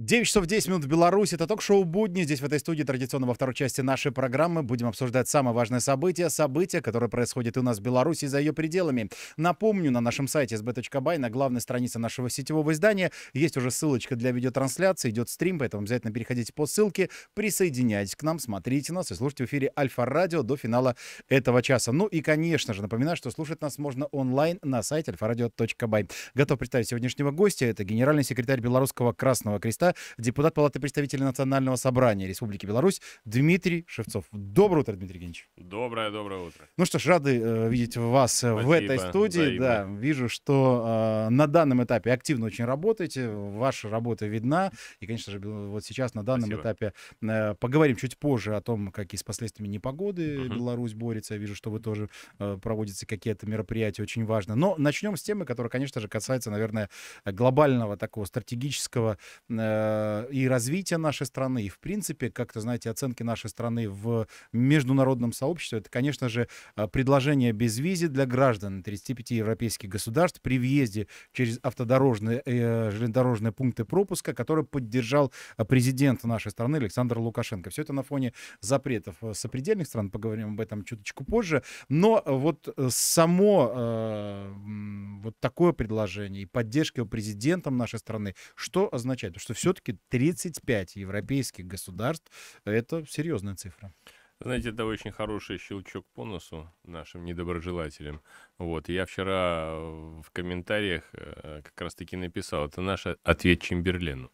9 часов 10 минут в Беларуси. Это ток-шоу «Будни». Здесь, в этой студии, традиционно во второй части нашей программы будем обсуждать самое важное событие. Событие, которое происходит у нас в Беларуси за ее пределами. Напомню, на нашем сайте sb.by, на главной странице нашего сетевого издания, есть уже ссылочка для видеотрансляции, идет стрим, поэтому обязательно переходите по ссылке, присоединяйтесь к нам, смотрите нас и слушайте в эфире Альфа-Радио до финала этого часа. Ну и, конечно же, напоминаю, что слушать нас можно онлайн на сайте alfaradio.by. Готов представить сегодняшнего гостя. Это генеральный секретарь Белорусского Красного Креста года депутат Палаты представителей Национального собрания Республики Беларусь Дмитрий Шевцов. Доброе утро, Дмитрий Евгеньевич. Доброе, доброе утро. Ну что ж, рады э, видеть вас Спасибо, э, в этой студии. Взаимно. Да, вижу, что э, на данном этапе активно очень работаете, ваша работа видна. И, конечно же, вот сейчас на данном Спасибо. этапе э, поговорим чуть позже о том, какие с последствиями непогоды угу. Беларусь борется. Я вижу, что вы тоже э, проводите какие-то мероприятия, очень важно. Но начнем с темы, которая, конечно же, касается, наверное, глобального такого стратегического э, Э, и развития нашей страны, и, в принципе, как-то, знаете, оценки нашей страны в международном сообществе, это, конечно же, э, предложение безвизи для граждан 35 европейских государств при въезде через автодорожные, э, железнодорожные пункты пропуска, который поддержал э, президент нашей страны Александр Лукашенко. Все это на фоне запретов сопредельных стран, поговорим об этом чуточку позже. Но вот само э, вот такое предложение и поддержка президентом нашей страны, что означает? Что все все-таки 35 европейских государств — это серьезная цифра. Знаете, это очень хороший щелчок по носу нашим недоброжелателям. Вот, я вчера э, в комментариях э, как раз-таки написал, это наш ответ Чемберлену.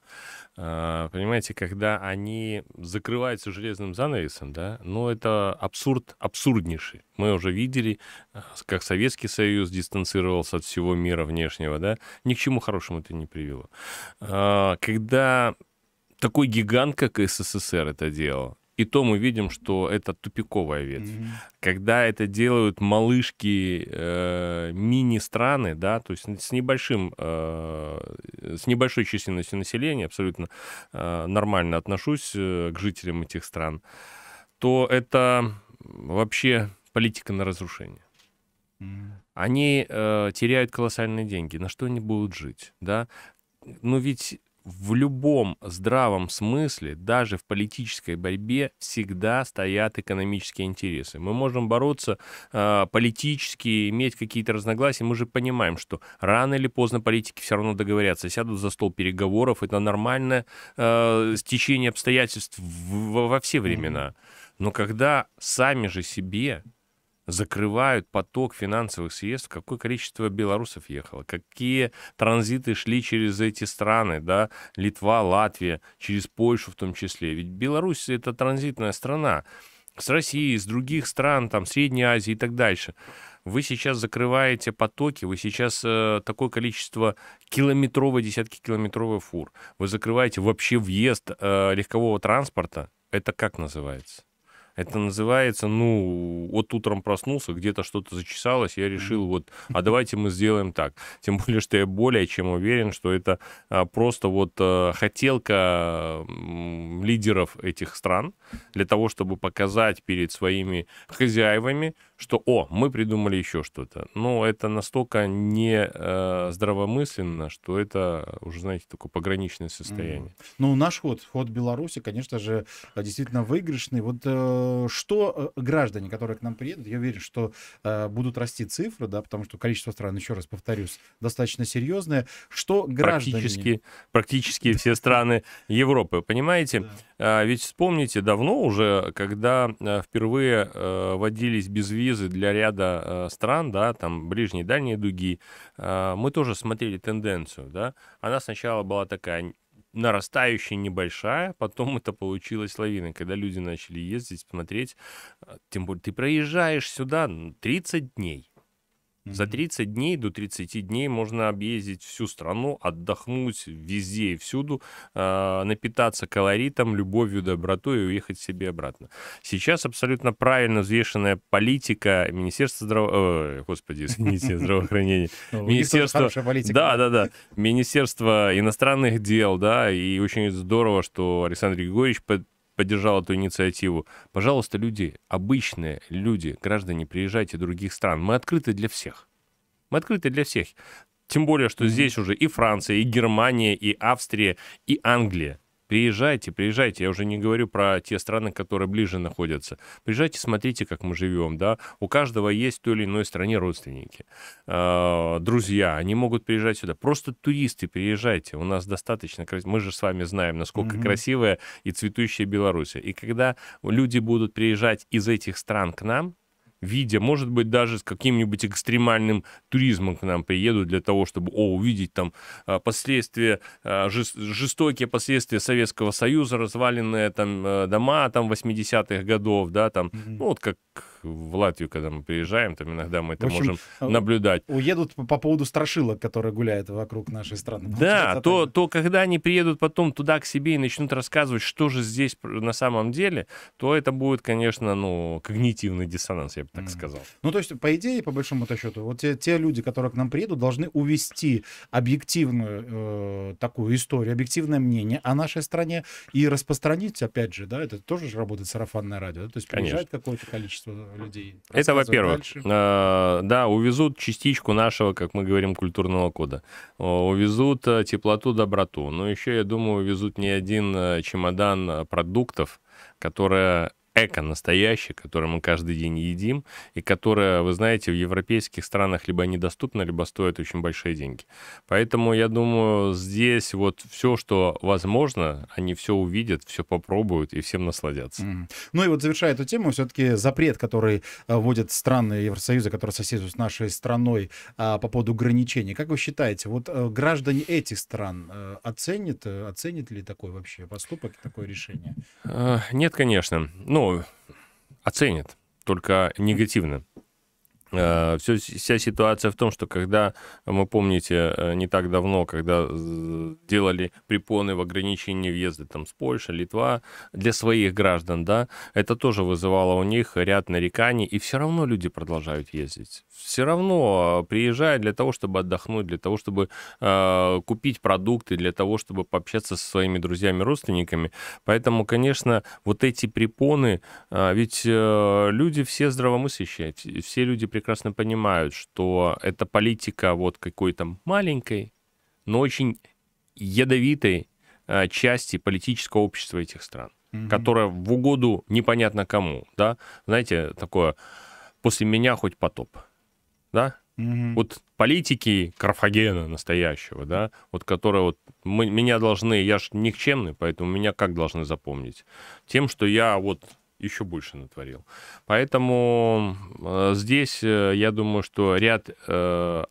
А, понимаете, когда они закрываются железным занавесом, да, ну это абсурд абсурднейший. Мы уже видели, э, как Советский Союз дистанцировался от всего мира внешнего, да, ни к чему хорошему это не привело. А, когда такой гигант, как СССР, это делал, и то мы видим, что это тупиковая ветвь. Mm-hmm. Когда это делают малышки э, мини-страны, да, то есть с небольшим, э, с небольшой численностью населения, абсолютно э, нормально отношусь э, к жителям этих стран, то это вообще политика на разрушение. Mm-hmm. Они э, теряют колоссальные деньги. На что они будут жить, да? Но ведь в любом здравом смысле, даже в политической борьбе, всегда стоят экономические интересы. Мы можем бороться э, политически, иметь какие-то разногласия. Мы же понимаем, что рано или поздно политики все равно договорятся, сядут за стол переговоров. Это нормальное э, стечение обстоятельств в, во все времена. Но когда сами же себе закрывают поток финансовых средств, какое количество белорусов ехало, какие транзиты шли через эти страны, да, Литва, Латвия, через Польшу в том числе. Ведь Беларусь — это транзитная страна с России, с других стран, там, Средней Азии и так дальше. Вы сейчас закрываете потоки, вы сейчас э, такое количество километровой, десятки километровых фур, вы закрываете вообще въезд э, легкового транспорта, это как называется? Это называется, ну, вот утром проснулся, где-то что-то зачесалось, я решил вот, а давайте мы сделаем так. Тем более, что я более чем уверен, что это а, просто вот а, хотелка лидеров этих стран для того, чтобы показать перед своими хозяевами, что, о, мы придумали еще что-то. Но это настолько не э, здравомысленно, что это уже, знаете, такое пограничное состояние. Mm-hmm. Ну, наш ход, ход Беларуси, конечно же, действительно выигрышный. Вот э, что э, граждане, которые к нам приедут, я уверен, что э, будут расти цифры, да, потому что количество стран, еще раз повторюсь, достаточно серьезное. Что граждане... Практически, практически все страны Европы, понимаете? А ведь вспомните, давно уже, когда э, впервые э, водились без визы для ряда э, стран, да, там ближней и дальней дуги, э, мы тоже смотрели тенденцию, да. Она сначала была такая нарастающая, небольшая, потом это получилось лавина, когда люди начали ездить, смотреть, э, тем более ты проезжаешь сюда 30 дней, за 30 дней до 30 дней можно объездить всю страну, отдохнуть везде и всюду, э, напитаться колоритом, любовью, добротой и уехать себе обратно. Сейчас абсолютно правильно взвешенная политика Министерства здраво, э, господи, извините, здравоохранения, ну, Министерство, да, да, да, Министерство иностранных дел, да, и очень здорово, что Александр Григорьевич поддержал эту инициативу. Пожалуйста, люди, обычные люди, граждане, приезжайте других стран. Мы открыты для всех. Мы открыты для всех. Тем более, что здесь уже и Франция, и Германия, и Австрия, и Англия. Приезжайте, приезжайте. Я уже не говорю про те страны, которые ближе находятся. Приезжайте, смотрите, как мы живем. Да? У каждого есть в той или иной стране родственники, а, друзья. Они могут приезжать сюда. Просто туристы, приезжайте. У нас достаточно... Мы же с вами знаем, насколько mm-hmm. красивая и цветущая Беларусь. И когда люди будут приезжать из этих стран к нам, виде, может быть, даже с каким-нибудь экстремальным туризмом к нам приедут для того, чтобы о, увидеть там а, последствия, а, жестокие последствия Советского Союза, разваленные там э, дома там 80-х годов, да, там, mm-hmm. ну, вот как в Латвию, когда мы приезжаем, там иногда мы это общем, можем а, наблюдать. Уедут по, по поводу страшилок, которые гуляют вокруг нашей страны. Да, то, то когда они приедут потом туда к себе и начнут рассказывать, что же здесь на самом деле, то это будет, конечно, ну, когнитивный диссонанс, я бы так mm. сказал. Ну, то есть, по идее, по большому-то счету, вот те, те люди, которые к нам приедут, должны увести объективную э, такую историю, объективное мнение о нашей стране и распространить, опять же, да, это тоже же работает сарафанное радио, да? то есть приезжает какое-то количество э, людей. Это во-первых. Э, да, увезут частичку нашего, как мы говорим, культурного кода. Увезут э, теплоту, доброту. Но еще, я думаю, увезут не один э, чемодан э, продуктов, которые эко настоящее, которое мы каждый день едим, и которое, вы знаете, в европейских странах либо недоступно, либо стоит очень большие деньги. Поэтому я думаю, здесь вот все, что возможно, они все увидят, все попробуют и всем насладятся. Mm. Ну и вот завершая эту тему, все-таки запрет, который э, вводят страны Евросоюза, которые соседствуют с нашей страной а, по поводу ограничений. Как вы считаете, вот э, граждане этих стран э, оценят, оценят ли такой вообще поступок, такое решение? Нет, конечно. Ну, ну, оценит, только негативно. Э, все, вся ситуация в том, что когда, вы помните, э, не так давно, когда делали препоны в ограничении въезда там, с Польши, Литва, для своих граждан, да, это тоже вызывало у них ряд нареканий, и все равно люди продолжают ездить. Все равно э, приезжают для того, чтобы отдохнуть, для того, чтобы э, купить продукты, для того, чтобы пообщаться со своими друзьями, родственниками. Поэтому, конечно, вот эти препоны, э, ведь э, люди все здравомыслящие, все люди прекрасно прекрасно понимают, что это политика вот какой-то маленькой, но очень ядовитой а, части политического общества этих стран, mm которая в угоду непонятно кому, да, знаете, такое «после меня хоть потоп», да, mm вот политики Карфагена настоящего, да, вот которые вот мы, меня должны, я же никчемный, поэтому меня как должны запомнить? Тем, что я вот еще больше натворил. Поэтому э, здесь, э, я думаю, что ряд э,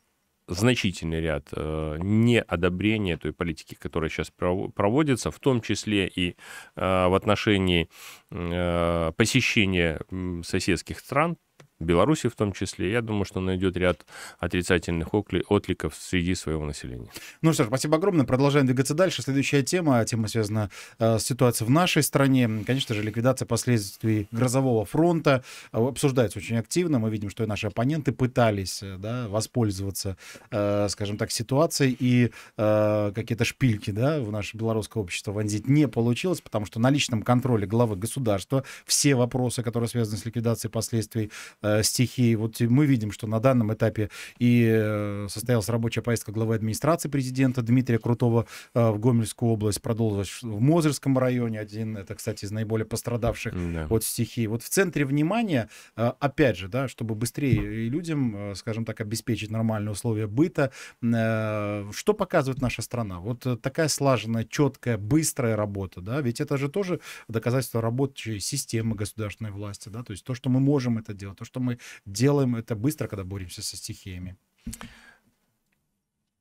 значительный ряд э, неодобрения той политики, которая сейчас проводится, в том числе и э, в отношении э, посещения соседских стран, Беларуси в том числе, я думаю, что найдет ряд отрицательных откликов среди своего населения. Ну что ж, спасибо огромное. Продолжаем двигаться дальше. Следующая тема. Тема связана э, с ситуацией в нашей стране. Конечно же, ликвидация последствий грозового фронта э, обсуждается очень активно. Мы видим, что и наши оппоненты пытались э, да, воспользоваться, э, скажем так, ситуацией. И э, какие-то шпильки да, в наше белорусское общество вонзить не получилось, потому что на личном контроле главы государства все вопросы, которые связаны с ликвидацией последствий э, стихии. Вот мы видим, что на данном этапе и э, состоялась рабочая поездка главы администрации президента Дмитрия Крутого э, в Гомельскую область, продолжилась в Мозырском районе, один, это, кстати, из наиболее пострадавших да. от стихии. Вот в центре внимания, э, опять же, да, чтобы быстрее и людям, э, скажем так, обеспечить нормальные условия быта, э, что показывает наша страна? Вот э, такая слаженная, четкая, быстрая работа, да, ведь это же тоже доказательство работающей системы государственной власти, да, то есть то, что мы можем это делать, то, что что мы делаем это быстро, когда боремся со стихиями.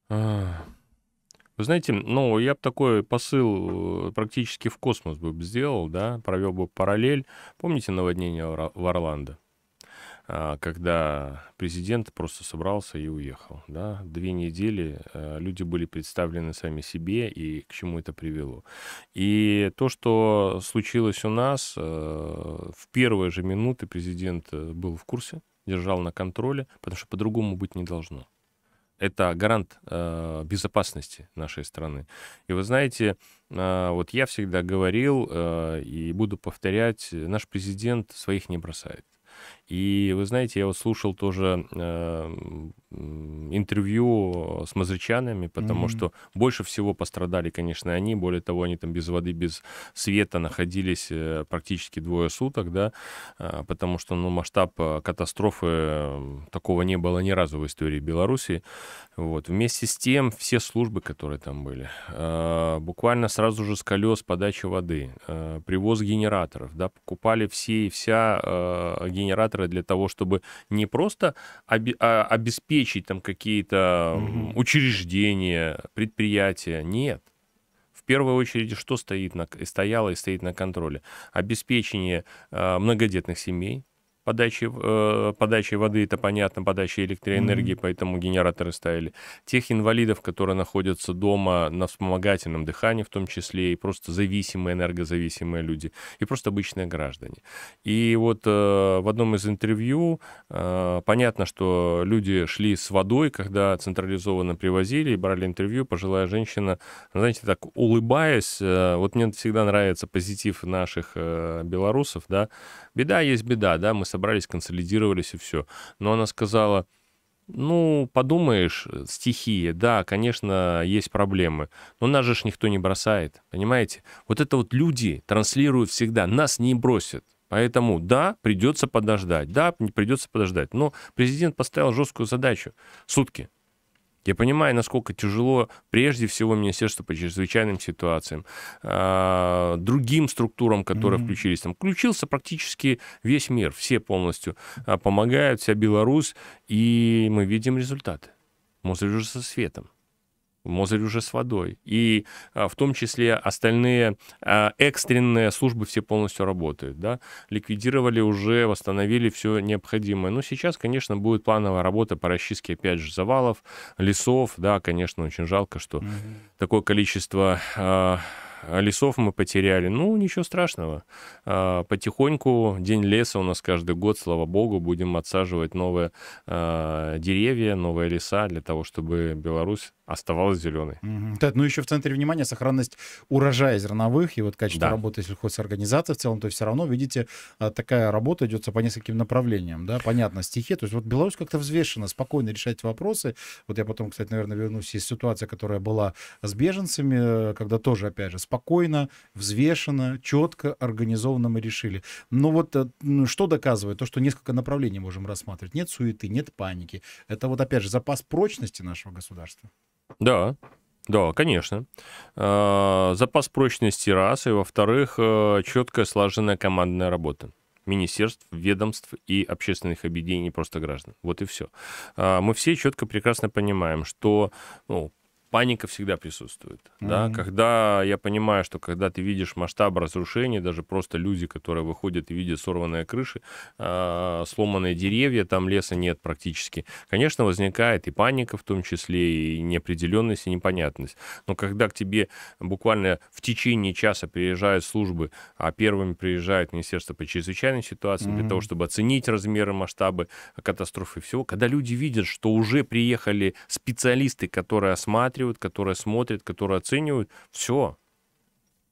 А. Вы знаете, ну, я бы такой посыл э, практически в космос бы сделал, да, провел бы параллель. Помните наводнение в Орландо? А, когда президент просто собрался и уехал. Да? Две недели э, люди были представлены сами себе и к чему это привело. И то, что случилось у нас, э, в первые же минуты президент э, был в курсе, держал на контроле, потому что по-другому быть не должно. Это гарант э, безопасности нашей страны. И вы знаете, э, вот я всегда говорил э, и буду повторять, наш президент своих не бросает. И вы знаете, я вот слушал тоже э, интервью с мазричанами, потому mm-hmm. что больше всего пострадали, конечно, они. Более того, они там без воды, без света находились э, практически двое суток, да, э, потому что, ну, масштаб э, катастрофы такого не было ни разу в истории Беларуси. Вот. Вместе с тем все службы, которые там были, э, буквально сразу же с колес подачи воды, э, привоз генераторов, да, покупали все и вся э, генераторы меры для того, чтобы не просто оби- а обеспечить там какие-то угу. учреждения, предприятия. Нет. В первую очередь, что стоит на, стояло и стоит на контроле? Обеспечение э, многодетных семей, подачи, э, подачи воды, это понятно, подачи электроэнергии, mm-hmm. поэтому генераторы ставили. Тех инвалидов, которые находятся дома на вспомогательном дыхании в том числе, и просто зависимые, энергозависимые люди, и просто обычные граждане. И вот э, в одном из интервью э, понятно, что люди шли с водой, когда централизованно привозили и брали интервью, пожилая женщина, знаете, так улыбаясь, э, вот мне всегда нравится позитив наших э, белорусов, да, беда есть беда, да, мы собрались, консолидировались и все. Но она сказала, ну, подумаешь, стихии, да, конечно, есть проблемы, но нас же никто не бросает, понимаете? Вот это вот люди транслируют всегда, нас не бросят. Поэтому, да, придется подождать, да, придется подождать. Но президент поставил жесткую задачу. Сутки, я понимаю, насколько тяжело прежде всего Министерству по чрезвычайным ситуациям, а, другим структурам, которые mm-hmm. включились. Там включился практически весь мир, все полностью а, помогают, вся Беларусь, и мы видим результаты. Мозг со светом. Мозырь уже с водой. И а, в том числе остальные а, экстренные службы все полностью работают. Да? Ликвидировали уже, восстановили все необходимое. Но сейчас, конечно, будет плановая работа по расчистке, опять же, завалов, лесов. Да, конечно, очень жалко, что угу. такое количество а, а лесов мы потеряли. Ну, ничего страшного. А, потихоньку День леса у нас каждый год, слава богу, будем отсаживать новые а, деревья, новые леса для того, чтобы Беларусь оставалась зеленой. Угу. Да, ну еще в центре внимания сохранность урожая зерновых и вот качество да. работы сельхозорганизации в целом, то есть все равно, видите, такая работа идет по нескольким направлениям, да, понятно, стихи, то есть вот Беларусь как-то взвешенно, спокойно решать вопросы, вот я потом, кстати, наверное, вернусь из ситуации, которая была с беженцами, э, когда тоже, опять же, спокойно, взвешенно, четко, организованно мы решили. Но вот э, что доказывает? То, что несколько направлений можем рассматривать. Нет суеты, нет паники. Это вот, опять же, запас прочности нашего государства. Да, да, конечно. А, запас прочности раз, и во-вторых, э, четкая слаженная командная работа министерств, ведомств и общественных объединений просто граждан. Вот и все. А, мы все четко прекрасно понимаем, что ну, паника всегда присутствует. Mm-hmm. Да? Когда я понимаю, что когда ты видишь масштаб разрушений, даже просто люди, которые выходят и видят сорванные крыши, а, сломанные деревья, там леса нет практически, конечно, возникает и паника в том числе, и неопределенность, и непонятность. Но когда к тебе буквально в течение часа приезжают службы, а первыми приезжает Министерство по чрезвычайным ситуациям mm-hmm. для того, чтобы оценить размеры, масштабы катастрофы и всего, когда люди видят, что уже приехали специалисты, которые осматривают, рассматривают, которые смотрят, которые оценивают. Все.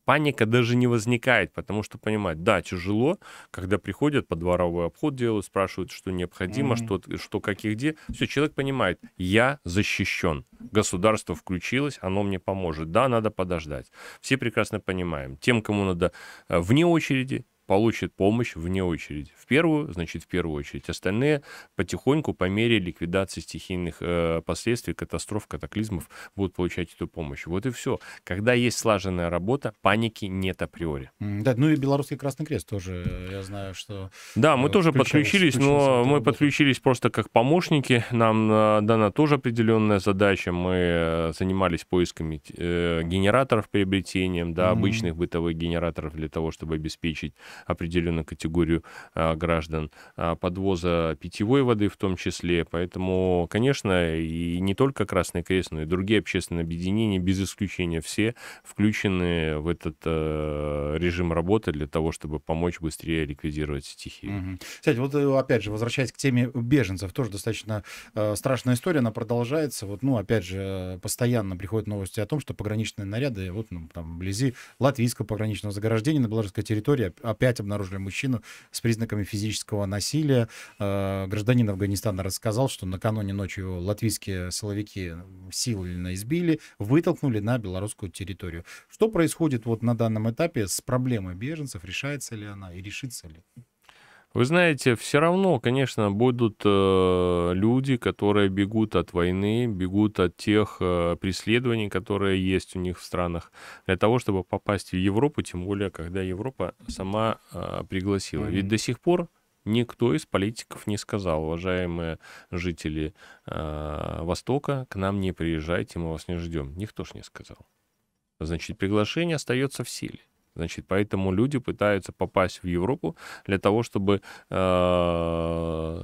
Паника даже не возникает, потому что понимать, да, тяжело, когда приходят по дворовой обход делают, спрашивают, что необходимо, mm-hmm. что, что, как и где. Все, человек понимает, я защищен. Государство включилось, оно мне поможет. Да, надо подождать. Все прекрасно понимаем. Тем, кому надо э, вне очереди, получит помощь вне очереди. В первую, значит, в первую очередь. Остальные потихоньку, по мере ликвидации стихийных э, последствий, катастроф, катаклизмов, будут получать эту помощь. Вот и все. Когда есть слаженная работа, паники нет априори. Да, ну и Белорусский Красный Крест тоже, э, я знаю, что... Да, мы э, тоже подключились, но мы работу. подключились просто как помощники. Нам э, дана тоже определенная задача. Мы занимались поисками генераторов, приобретением, да, mm-hmm. обычных бытовых генераторов для того, чтобы обеспечить определенную категорию а, граждан, а, подвоза питьевой воды в том числе. Поэтому, конечно, и не только Красный Крест, но и другие общественные объединения, без исключения все, включены в этот э, режим работы для того, чтобы помочь быстрее ликвидировать стихию. Угу. Кстати, вот э, опять же, возвращаясь к теме беженцев, тоже достаточно э, страшная история, она продолжается. Вот, ну, опять же, постоянно приходят новости о том, что пограничные наряды, вот ну, там вблизи латвийского пограничного заграждения на белорусской территории опять опять обнаружили мужчину с признаками физического насилия. Э, гражданин Афганистана рассказал, что накануне ночью латвийские силовики сильно избили, вытолкнули на белорусскую территорию. Что происходит вот на данном этапе с проблемой беженцев? Решается ли она и решится ли? Вы знаете, все равно, конечно, будут э, люди, которые бегут от войны, бегут от тех э, преследований, которые есть у них в странах, для того, чтобы попасть в Европу, тем более, когда Европа сама э, пригласила. Mm-hmm. Ведь до сих пор никто из политиков не сказал, уважаемые жители э, Востока, к нам не приезжайте, мы вас не ждем. Никто ж не сказал. Значит, приглашение остается в силе. Значит, поэтому люди пытаются попасть в Европу для того, чтобы э,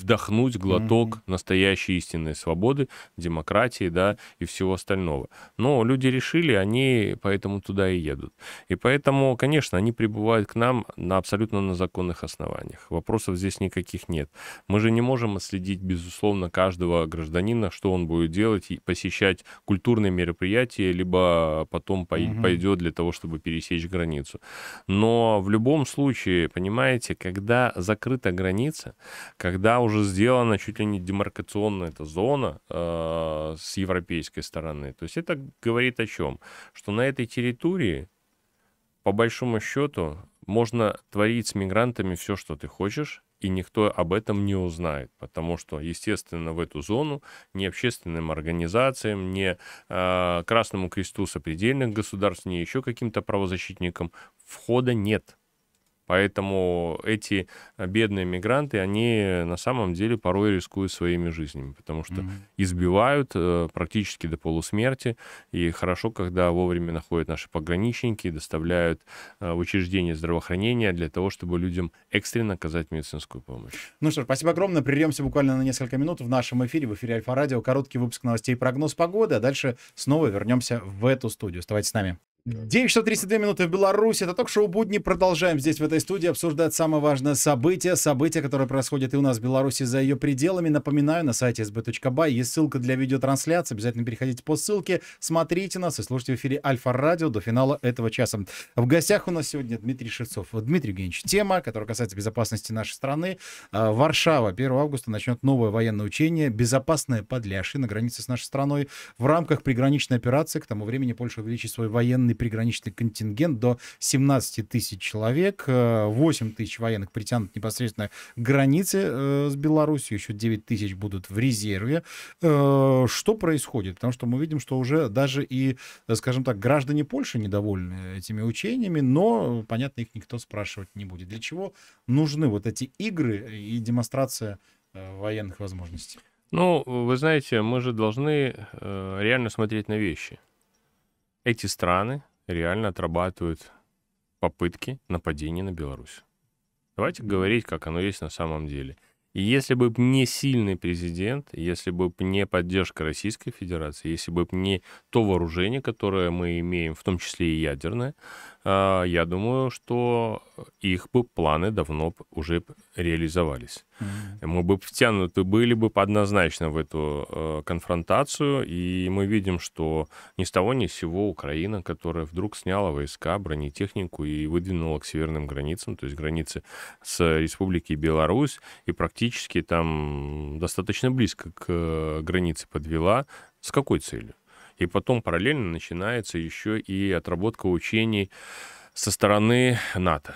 вдохнуть глоток настоящей истинной свободы, демократии, да, и всего остального. Но люди решили, они поэтому туда и едут. И поэтому, конечно, они прибывают к нам на абсолютно на законных основаниях. Вопросов здесь никаких нет. Мы же не можем отследить, безусловно, каждого гражданина, что он будет делать, и посещать культурные мероприятия, либо потом пойдет для того, чтобы пересечь границу. Но в любом случае, понимаете, когда закрыта граница, когда уже сделана чуть ли не демаркационная эта зона э, с европейской стороны, то есть это говорит о чем? Что на этой территории, по большому счету, можно творить с мигрантами все, что ты хочешь, и никто об этом не узнает, потому что, естественно, в эту зону ни общественным организациям, ни э, Красному Кресту сопредельных государств, ни еще каким-то правозащитникам входа нет. Поэтому эти э, бедные мигранты, они на самом деле порой рискуют своими жизнями, потому что mm-hmm. избивают э, практически до полусмерти. И хорошо, когда вовремя находят наши пограничники, доставляют э, в учреждение здравоохранения для того, чтобы людям экстренно оказать медицинскую помощь. Ну что ж, спасибо огромное. Прервемся буквально на несколько минут в нашем эфире, в эфире Альфа-Радио. Короткий выпуск новостей и прогноз погоды, а дальше снова вернемся в эту студию. Оставайтесь с нами. 9 часов 32 минуты в Беларуси. Это ток-шоу «Будни». Продолжаем здесь, в этой студии, обсуждать самое важное событие. Событие, которое происходит и у нас в Беларуси, за ее пределами. Напоминаю, на сайте sb.by есть ссылка для видеотрансляции. Обязательно переходите по ссылке, смотрите нас и слушайте в эфире Альфа-Радио до финала этого часа. В гостях у нас сегодня Дмитрий Шевцов. Дмитрий Евгеньевич, тема, которая касается безопасности нашей страны. А, Варшава 1 августа начнет новое военное учение «Безопасное подляши» на границе с нашей страной. В рамках приграничной операции к тому времени Польша увеличит свой военный военный приграничный контингент до 17 тысяч человек, 8 э, тысяч военных притянут непосредственно к границе э, с Беларусью, еще 9 тысяч будут в резерве. Э, что происходит? Потому что мы видим, что уже даже и, скажем так, граждане Польши недовольны этими учениями, но, понятно, их никто спрашивать не будет. Для чего нужны вот эти игры и демонстрация военных возможностей? Ну, вы знаете, мы же должны реально смотреть на вещи эти страны реально отрабатывают попытки нападения на Беларусь. Давайте говорить, как оно есть на самом деле. И если бы не сильный президент, если бы не поддержка Российской Федерации, если бы не то вооружение, которое мы имеем, в том числе и ядерное, а, я думаю, что их бы планы давно уже реализовались. Mm-hmm. Мы бы втянуты были бы однозначно в эту э, конфронтацию, и мы видим, что ни с того ни с сего Украина, которая вдруг сняла войска, бронетехнику и выдвинула к северным границам, то есть границы с Республикой Беларусь, и практически там достаточно близко к э, границе подвела. С какой целью? И потом параллельно начинается еще и отработка учений со стороны НАТО.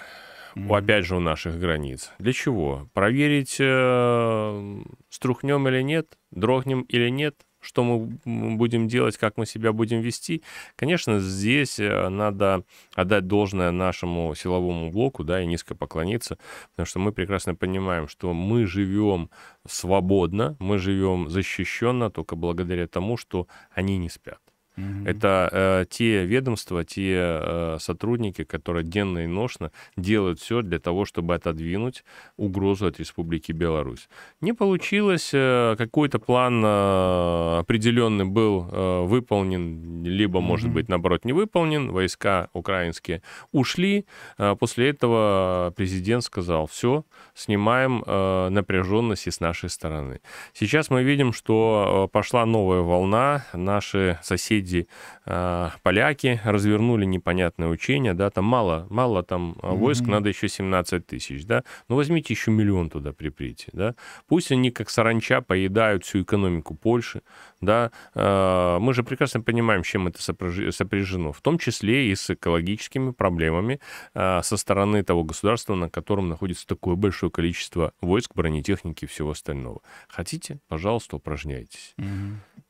Mm-hmm. Опять же, у наших границ. Для чего? Проверить, э, струхнем или нет, дрогнем или нет, что мы будем делать, как мы себя будем вести. Конечно, здесь э, надо отдать должное нашему силовому блоку, да, и низко поклониться, потому что мы прекрасно понимаем, что мы живем свободно, мы живем защищенно только благодаря тому, что они не спят. Угу. Это э, те ведомства, те э, сотрудники, которые денно и ношно делают все для того, чтобы отодвинуть угрозу от Республики Беларусь. Не получилось, э, какой-то план э, определенный был э, выполнен, либо, может угу. быть, наоборот, не выполнен. Войска украинские ушли. Э, после этого президент сказал, все, снимаем э, напряженность с нашей стороны. Сейчас мы видим, что э, пошла новая волна. Наши соседи соседи э, а, поляки развернули непонятное учение, да, там мало, мало там а, войск, mm-hmm. надо еще 17 тысяч, да, ну возьмите еще миллион туда приприте, да, пусть они как саранча поедают всю экономику Польши, да, э, мы же прекрасно понимаем, чем это сопряжено, в том числе и с экологическими проблемами э, со стороны того государства, на котором находится такое большое количество войск, бронетехники и всего остального. Хотите, пожалуйста, упражняйтесь. Mm-hmm.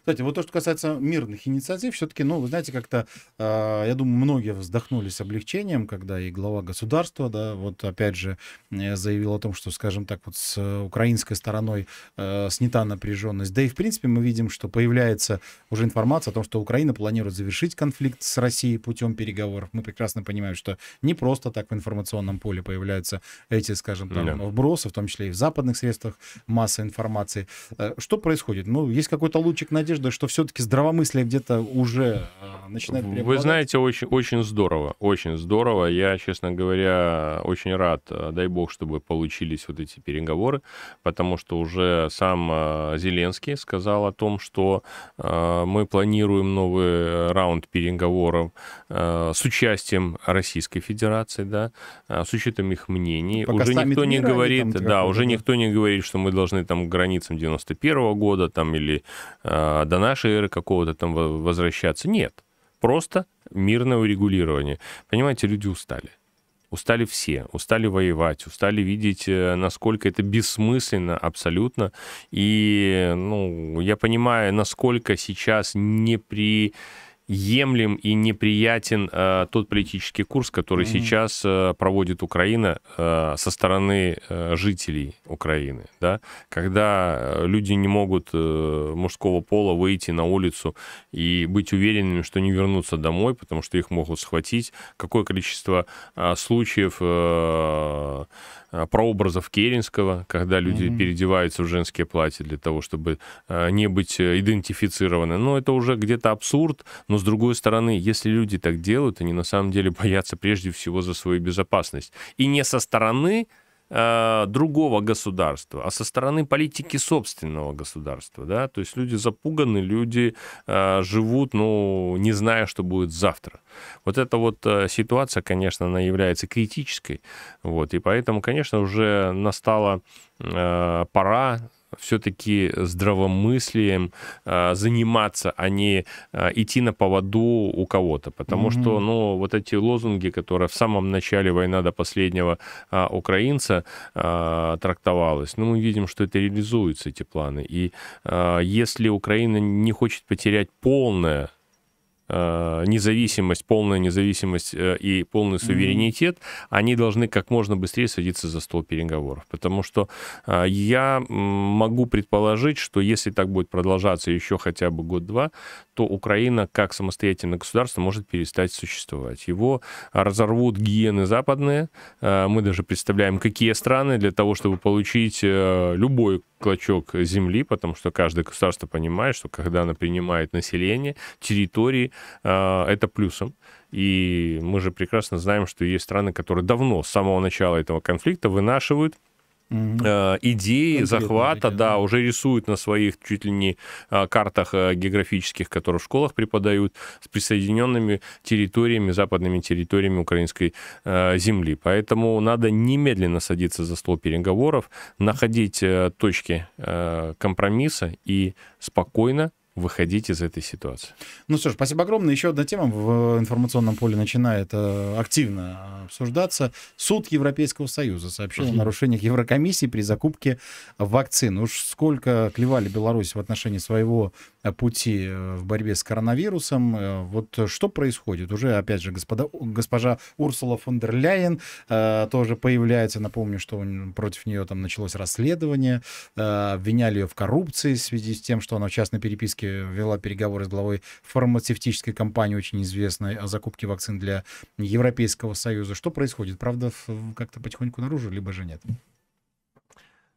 Кстати, вот то, что касается мирных инициатив, все-таки, ну, вы знаете, как-то, э, я думаю, многие вздохнули с облегчением, когда и глава государства, да, вот опять же э, заявил о том, что, скажем так, вот с э, украинской стороной э, снята напряженность. Да и, в принципе, мы видим, что появляется уже информация о том, что Украина планирует завершить конфликт с Россией путем переговоров. Мы прекрасно понимаем, что не просто так в информационном поле появляются эти, скажем, там, yeah. вбросы, в том числе и в западных средствах массовой информации. Э, что происходит? Ну, есть какой-то луч лучик надежды, что все-таки здравомыслие где-то уже э, начинает преобладать? Вы знаете, очень, очень здорово, очень здорово. Я, честно говоря, очень рад, э, дай бог, чтобы получились вот эти переговоры, потому что уже сам э, Зеленский сказал о том, что мы планируем новый раунд переговоров с участием Российской Федерации, да, с учетом их мнений. Ну, пока уже никто не говорит, да, уже никто не говорит, что мы должны там границам 91 -го года там или Э, до нашей эры какого-то там возвращаться. Нет, просто мирное урегулирование. Понимаете, люди устали. Устали все, устали воевать, устали видеть, э, насколько это бессмысленно абсолютно. И ну, я понимаю, насколько сейчас не при емлем и неприятен э, тот политический курс, который mm-hmm. сейчас э, проводит Украина э, со стороны э, жителей Украины, да, когда э, люди не могут э, мужского пола выйти на улицу и быть уверенными, что не вернутся домой, потому что их могут схватить. Какое количество э, случаев э, э прообразов Керенского, когда люди mm-hmm. переодеваются в женские платья для того, чтобы э, не быть идентифицированы. Но это уже где-то абсурд, но с другой стороны, если люди так делают, они на самом деле боятся прежде всего за свою безопасность. И не со стороны э, другого государства, а со стороны политики собственного государства, да, то есть люди запуганы, люди э, живут, ну, не зная, что будет завтра. Вот эта вот э, ситуация, конечно, она является критической, вот, и поэтому, конечно, уже настала э, пора все-таки здравомыслием а, заниматься, а не а, идти на поводу у кого-то. Потому mm-hmm. что, ну, вот эти лозунги, которые в самом начале война до последнего а, украинца а, трактовалась, ну, мы видим, что это реализуются, эти планы. И а, если Украина не хочет потерять полное Э, независимость, полная независимость э, и полный суверенитет, mm-hmm. они должны как можно быстрее садиться за стол переговоров. Потому что э, я могу предположить, что если так будет продолжаться еще хотя бы год-два, то Украина как самостоятельное государство может перестать существовать. Его разорвут гиены западные. Мы даже представляем, какие страны для того, чтобы получить любой клочок земли, потому что каждое государство понимает, что когда оно принимает население, территории, а, это плюсом. И мы же прекрасно знаем, что есть страны, которые давно, с самого начала этого конфликта, вынашивают э, идеи Конкретно, захвата, да, да, уже рисуют на своих чуть ли не э, картах э, географических, которые в школах преподают, с присоединенными территориями, западными территориями украинской э, земли. Поэтому надо немедленно садиться за стол переговоров, находить точки компромисса и спокойно выходить из этой ситуации. Ну что ж, спасибо огромное. Еще одна тема в информационном поле начинает э, активно обсуждаться. Суд Европейского Союза сообщил о нарушениях Еврокомиссии при закупке вакцин. Уж сколько клевали Беларусь в отношении своего пути э, в борьбе с коронавирусом. Э, вот что происходит? Уже, опять же, господа, госпожа Урсула фон дер Ляйен э, тоже появляется. Напомню, что против нее там началось расследование. Э, обвиняли ее в коррупции в связи с тем, что она в частной переписке Новосибирске вела переговоры с главой фармацевтической компании, очень известной, о закупке вакцин для Европейского Союза. Что происходит? Правда, как-то потихоньку наружу, либо же нет?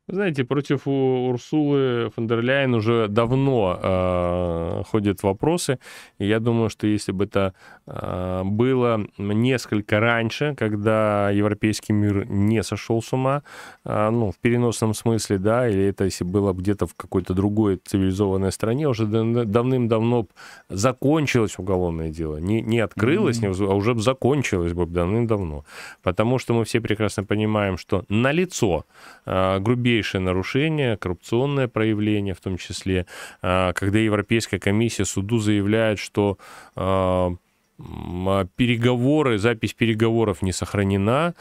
Знаете, против Урсулы фон уже давно э, ходят вопросы. И я думаю, что если бы это э, было несколько раньше, когда европейский мир не сошел с ума, э, ну, в переносном смысле, да, или это если было где-то в какой-то другой цивилизованной стране, уже давным-давно закончилось уголовное дело. Не, не открылось, mm-hmm. а уже закончилось бы давным-давно. Потому что мы все прекрасно понимаем, что налицо э, грубее грубейшее нарушение, коррупционное проявление в том числе, а, когда Европейская комиссия суду заявляет, что а, а, переговоры, запись переговоров не сохранена,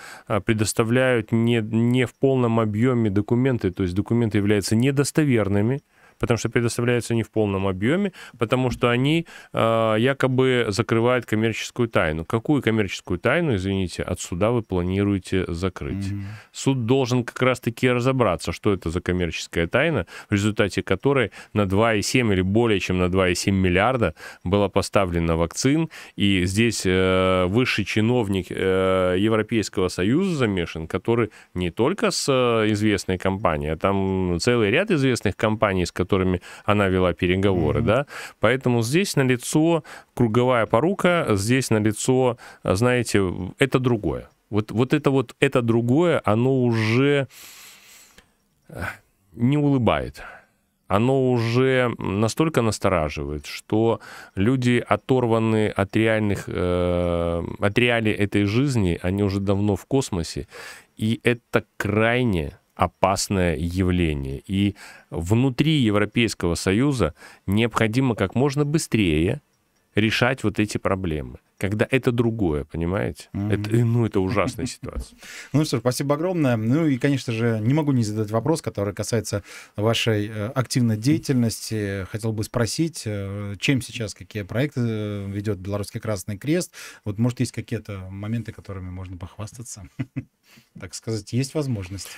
предоставляют не, не в полном объеме документы, то есть документы являются недостоверными, потому что предоставляются не в полном объеме, потому что они э, якобы закрывают коммерческую тайну. Какую коммерческую тайну, извините, от суда вы планируете закрыть? Mm-hmm. Суд должен как раз-таки разобраться, что это за коммерческая тайна, в результате которой на 2,7 или более чем на 2,7 миллиарда было поставлено вакцин, и здесь э, высший чиновник э, Европейского Союза замешан, который не только с э, известной компанией, а там целый ряд известных компаний, с которыми которыми она вела переговоры, mm-hmm. да. Поэтому здесь налицо круговая порука, здесь налицо, знаете, это другое. Вот, вот это вот, это другое, оно уже э, не улыбает оно уже настолько настораживает, что люди оторваны от реальных, э, от реалий этой жизни, они уже давно в космосе, и это крайне, опасное явление. И внутри Европейского Союза необходимо как можно быстрее решать вот эти проблемы. Когда это другое, понимаете? Mm-hmm. Это, э, ну, это ужасная ситуация. Ну что ж, спасибо огромное. Ну и, конечно же, не могу не задать вопрос, который касается вашей э, активной деятельности. Хотел бы спросить, э, чем сейчас, какие проекты ведет Белорусский Красный Крест? Вот, может, есть какие-то моменты, которыми можно похвастаться? Так сказать, есть возможность?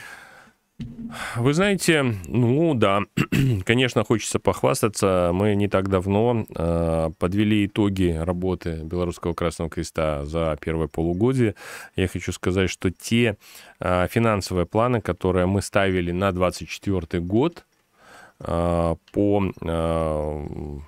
Вы знаете, ну да, конечно, хочется похвастаться. Мы не так давно э, подвели итоги работы Белорусского Красного Креста за первое полугодие. Я хочу сказать, что те э, финансовые планы, которые мы ставили на 2024 год э, по... Э,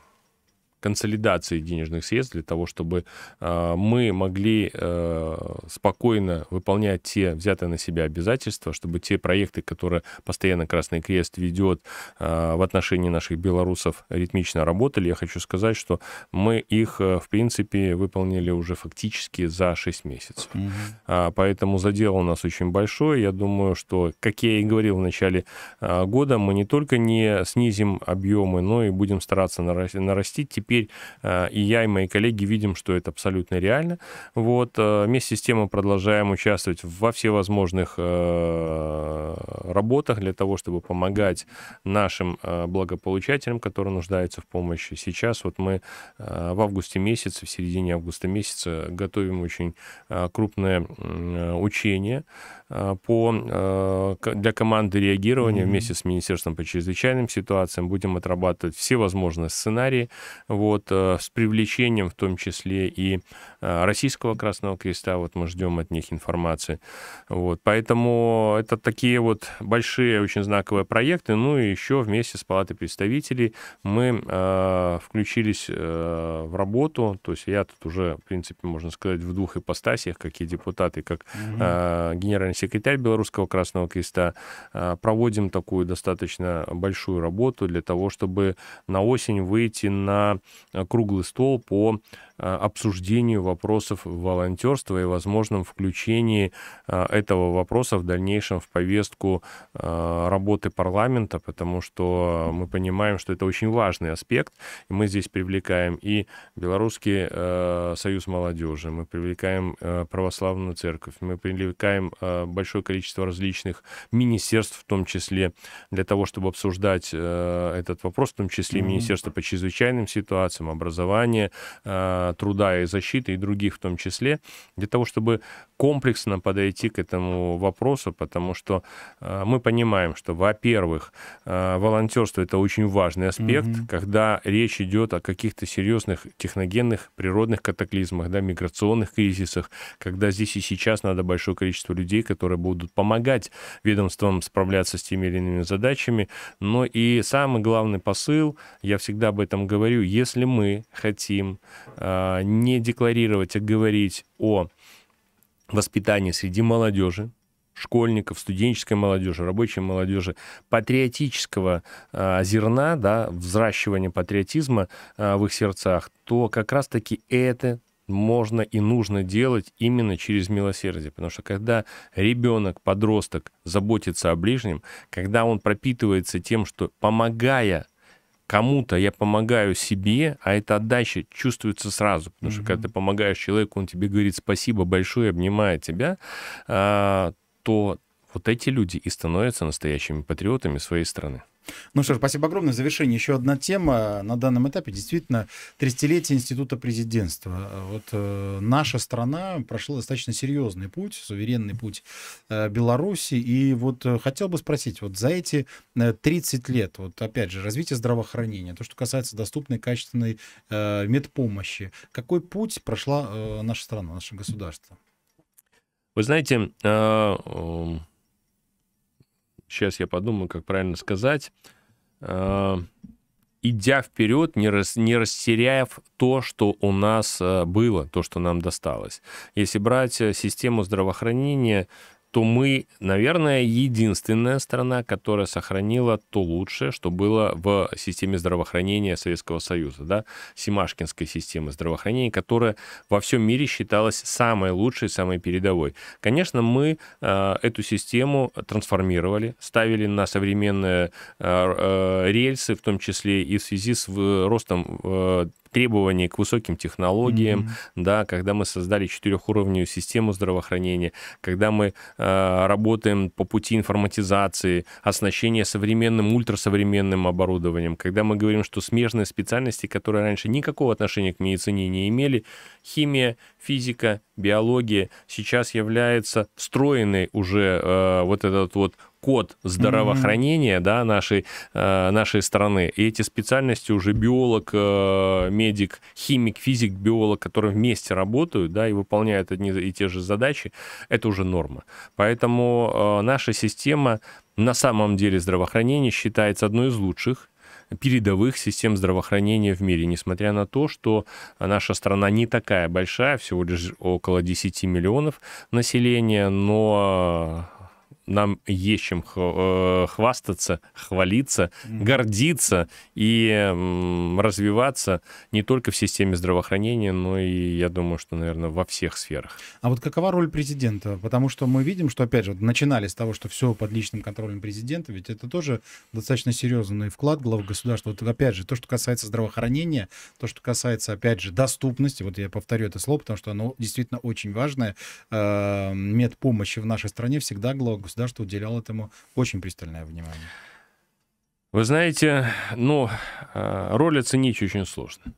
консолидации денежных средств для того, чтобы э, мы могли э, спокойно выполнять те взятые на себя обязательства, чтобы те проекты, которые постоянно Красный Крест ведет э, в отношении наших белорусов, ритмично работали. Я хочу сказать, что мы их, в принципе, выполнили уже фактически за 6 месяцев. Угу. А, поэтому задел у нас очень большой. Я думаю, что, как я и говорил в начале года, мы не только не снизим объемы, но и будем стараться нарастить теперь э, и я, и мои коллеги видим, что это абсолютно реально. Вот. Э, вместе с тем мы продолжаем участвовать во всевозможных э, работах для того, чтобы помогать нашим благополучателям, которые нуждаются в помощи. Сейчас вот мы в августе месяце, в середине августа месяца готовим очень крупное учение по, для команды реагирования mm-hmm. вместе с Министерством по чрезвычайным ситуациям. Будем отрабатывать все возможные сценарии вот, э, с привлечением в том числе и э, Российского Красного Креста, вот мы ждем от них информации. Вот, поэтому это такие вот большие, очень знаковые проекты, ну и еще вместе с Палатой представителей мы э, включились э, в работу, то есть я тут уже, в принципе, можно сказать, в двух ипостасях, как и депутаты, как э, генеральный секретарь Белорусского Красного Креста, э, проводим такую достаточно большую работу для того, чтобы на осень выйти на круглый стол по Э, обсуждению вопросов волонтерства и возможном включении э, этого вопроса в дальнейшем в повестку э, работы парламента, потому что мы понимаем, что это очень важный аспект, и мы здесь привлекаем и Белорусский союз молодежи, мы привлекаем православную церковь, мы привлекаем большое количество различных министерств, в том числе для того, чтобы обсуждать этот вопрос, в том числе Министерство по чрезвычайным ситуациям, образование, труда и защиты, и других в том числе, для того, чтобы комплексно подойти к этому вопросу, потому что э, мы понимаем, что, во-первых, э, волонтерство это очень важный аспект, угу. когда речь идет о каких-то серьезных техногенных природных катаклизмах, да, миграционных кризисах, когда здесь и сейчас надо большое количество людей, которые будут помогать ведомствам справляться с теми или иными задачами. Но и самый главный посыл, я всегда об этом говорю, если мы хотим э, а, не декларировать, а говорить о воспитании среди молодежи, школьников, студенческой молодежи, рабочей молодежи, патриотического э, зерна, да, взращивания патриотизма э, в их сердцах, то как раз-таки это можно и нужно делать именно через милосердие. Потому что когда ребенок, подросток заботится о ближнем, когда он пропитывается тем, что помогая кому-то я помогаю себе, а эта отдача чувствуется сразу, потому что когда ты помогаешь человеку, он тебе говорит спасибо большое, обнимает тебя, а, то вот эти люди и становятся настоящими патриотами своей страны. Ну что ж, спасибо огромное. В завершение еще одна тема. На данном этапе действительно 30-летие Института президентства. Вот э, наша страна прошла достаточно серьезный путь, суверенный путь э, Беларуси. И вот э, хотел бы спросить, вот за эти э, 30 лет, вот опять же, развитие здравоохранения, то, что касается доступной качественной э, медпомощи, какой путь прошла э, наша страна, наше государство? Вы знаете, э, эм, сейчас я подумаю, как правильно сказать, э, идя вперед, не, рас, не растеряв то, что у нас э, было, то, что нам досталось. Если брать э, систему здравоохранения, то мы, наверное, единственная страна, которая сохранила то лучшее, что было в системе здравоохранения Советского Союза, да, Симашкинской системы здравоохранения, которая во всем мире считалась самой лучшей, самой передовой. Конечно, мы э, эту систему трансформировали, ставили на современные э, э, рельсы, в том числе и в связи с в, э, ростом э, требования к высоким технологиям, mm-hmm. да, когда мы создали четырехуровневую систему здравоохранения, когда мы э, работаем по пути информатизации, оснащения современным, ультрасовременным оборудованием, когда мы говорим, что смежные специальности, которые раньше никакого отношения к медицине не имели, химия, физика, биология, сейчас является встроенной уже э, вот этот вот код здравоохранения mm-hmm. да, нашей, э, нашей страны. И эти специальности уже биолог, э, медик, химик, физик, биолог, которые вместе работают да, и выполняют одни и те же задачи, это уже норма. Поэтому э, наша система на самом деле здравоохранения считается одной из лучших передовых систем здравоохранения в мире, несмотря на то, что наша страна не такая большая, всего лишь около 10 миллионов населения, но нам есть чем э, хвастаться, хвалиться, гордиться и развиваться не только в системе здравоохранения, но и, я думаю, что, наверное, во всех сферах. А вот какова роль президента? Потому что мы видим, что, опять же, начинали с того, что все под личным контролем президента, ведь это тоже достаточно серьезный вклад глав государства. Вот, опять же, то, что касается здравоохранения, то, что касается, опять же, доступности, вот я повторю это слово, потому что оно действительно очень важное, э, медпомощи в нашей стране всегда глава государства государство уделяло этому очень пристальное внимание. Вы знаете, ну, э, роль оценить очень сложно.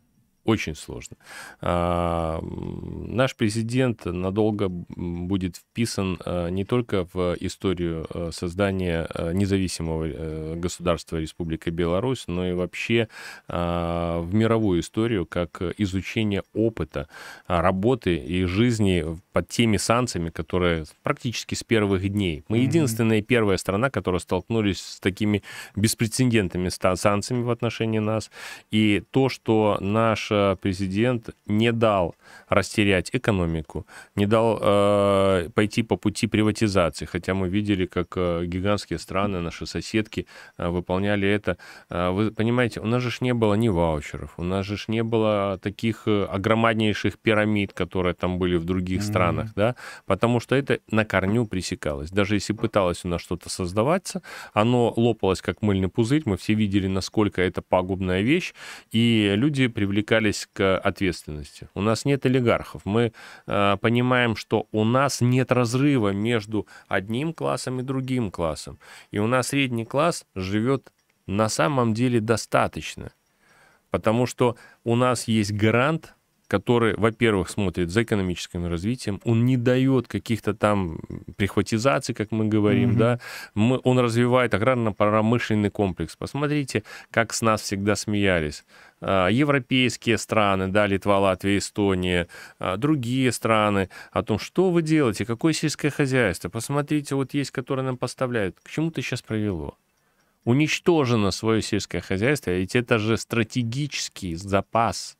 Очень сложно. А, наш президент надолго будет вписан э, не только в историю э, создания э, независимого государства Республики Беларусь, но и вообще а, в мировую историю как изучение опыта а, работы и жизни под теми санкциями, которые практически с первых дней. Мы единственная первая страна, которая столкнулись с такими беспрецедентными санкциями в отношении нас. И то, что наша Э, президент не дал растерять экономику, не дал э, пойти по пути приватизации, хотя мы видели, как э, гигантские страны, наши соседки э, выполняли это. Вы понимаете, у нас же не было ни ваучеров, у нас же не было таких огромнейших пирамид, которые там были в других mm-hmm. странах, да, потому что это на корню пресекалось. Даже если пыталось у нас что-то создаваться, оно лопалось как мыльный пузырь, мы все видели, насколько это пагубная вещь, и люди привлекали приобщались к ответственности. У нас нет олигархов. Мы э, понимаем, что у нас нет разрыва между одним классом и другим классом. И у нас средний класс живет на самом деле достаточно. Потому что у нас есть грант – который, во-первых, смотрит за экономическим развитием, он не дает каких-то там прихватизаций, как мы говорим, mm-hmm. да, мы, он развивает аграрно-промышленный комплекс. Посмотрите, как с нас всегда смеялись а, европейские страны, да, Литва, Латвия, Эстония, а, другие страны, о том, что вы делаете, какое сельское хозяйство, посмотрите, вот есть, которые нам поставляют, к чему-то сейчас привело. Уничтожено свое сельское хозяйство, ведь это же стратегический запас –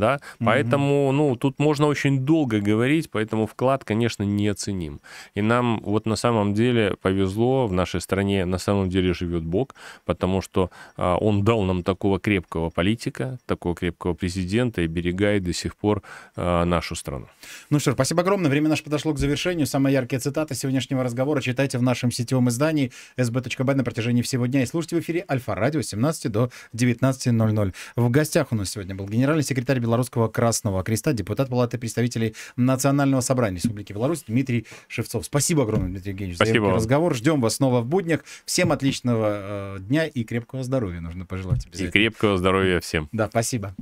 да, поэтому, ну, тут можно очень долго говорить, поэтому вклад, конечно, неоценим. И нам вот на самом деле повезло, в нашей стране на самом деле живет Бог, потому что а, он дал нам такого крепкого политика, такого крепкого президента и берегает до сих пор а, нашу страну. Ну что, спасибо огромное. Время наше подошло к завершению. Самые яркие цитаты сегодняшнего разговора читайте в нашем сетевом издании sb.b на протяжении всего дня и слушайте в эфире Альфа-радио с 17 до 19.00. В гостях у нас сегодня был генеральный секретарь Белорусского Красного Креста, депутат Палаты представителей Национального собрания Республики Беларусь Дмитрий Шевцов. Спасибо огромное, Дмитрий Евгеньевич, Спасибо за разговор. Ждем вас снова в буднях. Всем отличного э, дня и крепкого здоровья нужно пожелать обязательно. И крепкого здоровья всем. Да, спасибо.